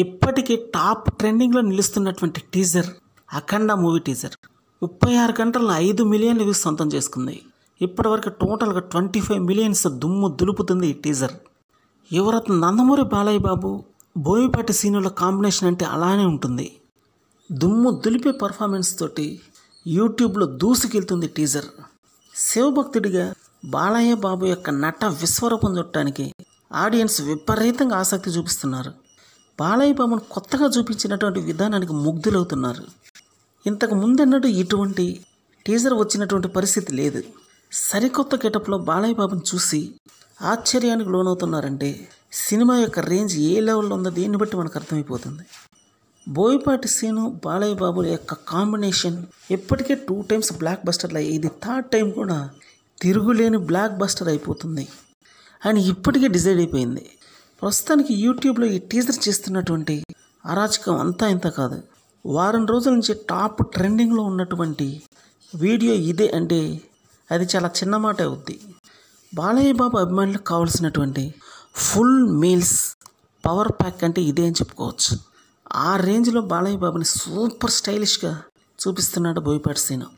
ఇప్పటికీ టాప్ ట్రెండింగ్లో నిలుస్తున్నటువంటి టీజర్ అఖండ మూవీ టీజర్ ముప్పై ఆరు గంటల్లో ఐదు మిలియన్లు వ్యూస్ సొంతం చేసుకుంది ఇప్పటివరకు టోటల్గా ట్వంటీ ఫైవ్ మిలియన్స్ దుమ్ము దులుపుతుంది ఈ టీజర్ యువరత్ నందమూరి బాలయ్య బాబు బోయపాటి సీనుల కాంబినేషన్ అంటే అలానే ఉంటుంది దుమ్ము దులిపే పర్ఫార్మెన్స్ తోటి యూట్యూబ్లో దూసుకెళ్తుంది టీజర్ శివభక్తుడిగా బాలయ్య బాబు యొక్క నట విశ్వరూపం చూడటానికి ఆడియన్స్ విపరీతంగా ఆసక్తి చూపిస్తున్నారు బాలయ్య బామను కొత్తగా చూపించినటువంటి విధానానికి ముగ్ధులవుతున్నారు ఇంతకు ముందన్నట్టు ఇటువంటి టీజర్ వచ్చినటువంటి పరిస్థితి లేదు సరికొత్త గెటప్లో బాలయ్య బాబును చూసి ఆశ్చర్యానికి లోనవుతున్నారంటే సినిమా యొక్క రేంజ్ ఏ లెవెల్లో ఉందో దీన్ని బట్టి మనకు అర్థమైపోతుంది బోయపాటి సీను బాలయ్య బాబు యొక్క కాంబినేషన్ ఇప్పటికే టూ టైమ్స్ బ్లాక్ బస్టర్లు అయ్యి ఇది థర్డ్ టైం కూడా తిరుగులేని బ్లాక్ బస్టర్ అయిపోతుంది అని ఇప్పటికే డిసైడ్ అయిపోయింది ప్రస్తుతానికి యూట్యూబ్లో ఈ టీజర్ చేస్తున్నటువంటి అరాచకం అంతా ఇంత కాదు వారం రోజుల నుంచి టాప్ ట్రెండింగ్లో ఉన్నటువంటి వీడియో ఇదే అంటే అది చాలా చిన్న మాట అవుద్ది బాలయ్య బాబు అభిమానులకు కావాల్సినటువంటి ఫుల్ మీల్స్ పవర్ ప్యాక్ అంటే ఇదే అని చెప్పుకోవచ్చు ఆ రేంజ్లో బాలయ్య బాబుని సూపర్ స్టైలిష్గా చూపిస్తున్నాడు బోయపాటి సీను